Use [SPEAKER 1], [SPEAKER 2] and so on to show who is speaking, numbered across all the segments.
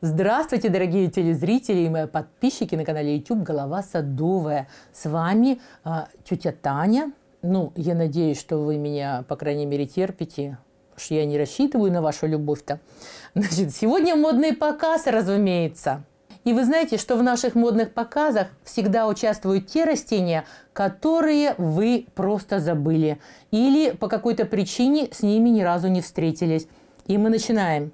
[SPEAKER 1] Здравствуйте, дорогие телезрители и мои подписчики на канале YouTube «Голова садовая». С вами э, тетя Таня. Ну, я надеюсь, что вы меня, по крайней мере, терпите, что я не рассчитываю на вашу любовь-то. Значит, сегодня модный показ, разумеется. И вы знаете, что в наших модных показах всегда участвуют те растения, которые вы просто забыли или по какой-то причине с ними ни разу не встретились. И мы начинаем.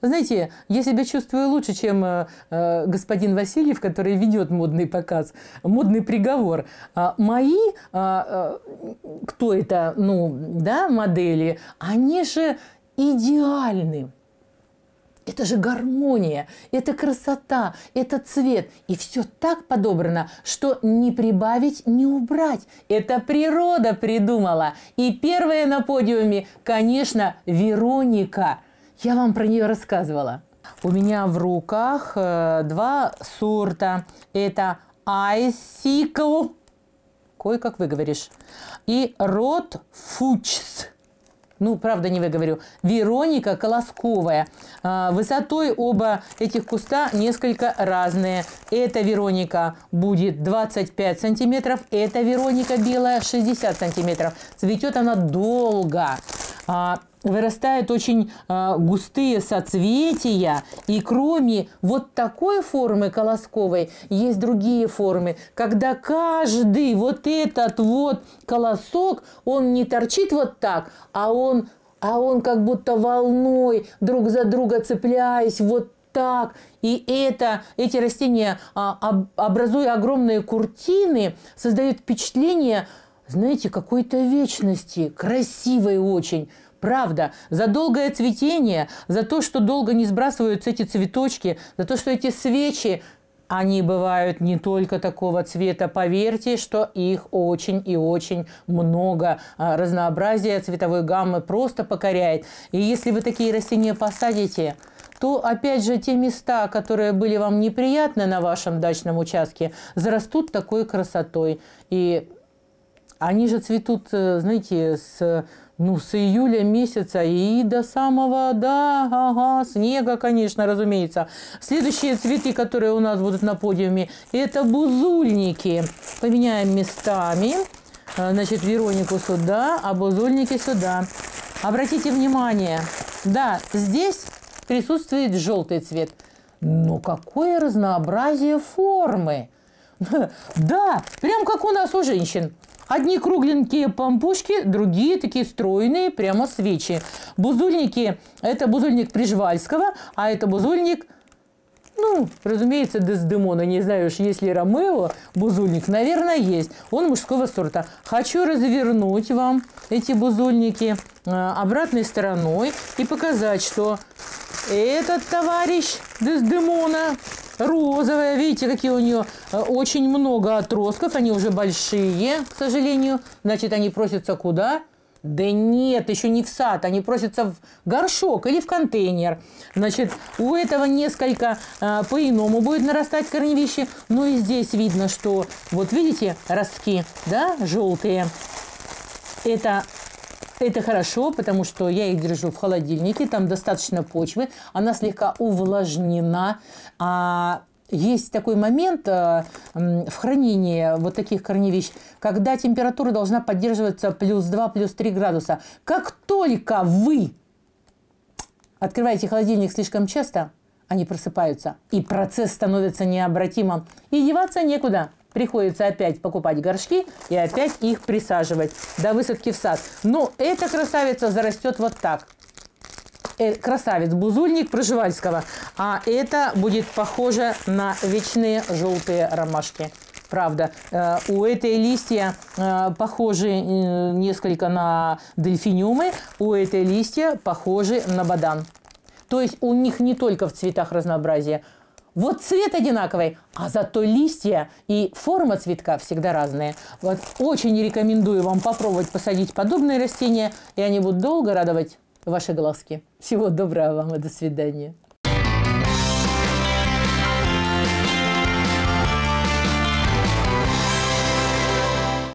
[SPEAKER 1] Знаете, я себя чувствую лучше, чем э, э господин Васильев, который ведет модный показ, модный приговор. А, мои, а, э, кто это, ну, да, модели, они же идеальны. Это же гармония, это красота, это цвет. И все так подобрано, что не прибавить, не убрать. Это природа придумала. И первая на подиуме, конечно, Вероника – я вам про нее рассказывала. У меня в руках э, два сорта. Это Айсикл, кое-как выговоришь, и Рот Фучс. Ну, правда, не выговорю. Вероника Колосковая. Э, высотой оба этих куста несколько разные. Эта Вероника будет 25 сантиметров, эта Вероника белая 60 сантиметров. Цветет она долго. А, вырастают очень а, густые соцветия, и кроме вот такой формы колосковой есть другие формы, когда каждый вот этот вот колосок, он не торчит вот так, а он, а он как будто волной друг за друга цепляясь вот так. И это, эти растения, а, образуя огромные куртины, создают впечатление – знаете, какой-то вечности, красивой очень. Правда, за долгое цветение, за то, что долго не сбрасываются эти цветочки, за то, что эти свечи, они бывают не только такого цвета. Поверьте, что их очень и очень много. А, разнообразие цветовой гаммы просто покоряет. И если вы такие растения посадите, то опять же те места, которые были вам неприятны на вашем дачном участке, зарастут такой красотой. И они же цветут, э, знаете, с, ну, с июля месяца и до самого, да, ага, снега, конечно, разумеется. Следующие цветы, которые у нас будут на подиуме, это бузульники. Поменяем местами. Э, значит, Веронику сюда, а бузульники сюда. Обратите внимание, да, здесь присутствует желтый цвет. Но какое разнообразие формы! Да, прям как у нас у женщин. Одни кругленькие помпушки, другие такие стройные, прямо свечи. Бузульники – это бузульник Прижвальского, а это бузульник ну, разумеется, Дездемона, не знаю уж, есть ли Ромео, бузульник, наверное, есть. Он мужского сорта. Хочу развернуть вам эти бузульники э, обратной стороной и показать, что этот товарищ Дездемона розовая. Видите, какие у нее э, очень много отростков. Они уже большие, к сожалению. Значит, они просятся куда? Да нет, еще не в сад, они просятся в горшок или в контейнер. Значит, у этого несколько а, по-иному будет нарастать корневище. Но ну и здесь видно, что вот видите ростки, да, желтые. Это это хорошо, потому что я их держу в холодильнике, там достаточно почвы, она слегка увлажнена. А есть такой момент э, в хранении вот таких корневищ, когда температура должна поддерживаться плюс 2, плюс 3 градуса. Как только вы открываете холодильник слишком часто, они просыпаются, и процесс становится необратимым, и деваться некуда. Приходится опять покупать горшки и опять их присаживать до высадки в сад. Но эта красавица зарастет вот так. Э, красавец, бузульник проживальского. А это будет похоже на вечные желтые ромашки правда. Э, у этой листья э, похожи э, несколько на дельфиниумы, у этой листья похожи на бадан. То есть у них не только в цветах разнообразие – вот цвет одинаковый, а зато листья и форма цветка всегда разные. Вот очень рекомендую вам попробовать посадить подобные растения, и они будут долго радовать ваши глазки. Всего доброго вам и до свидания.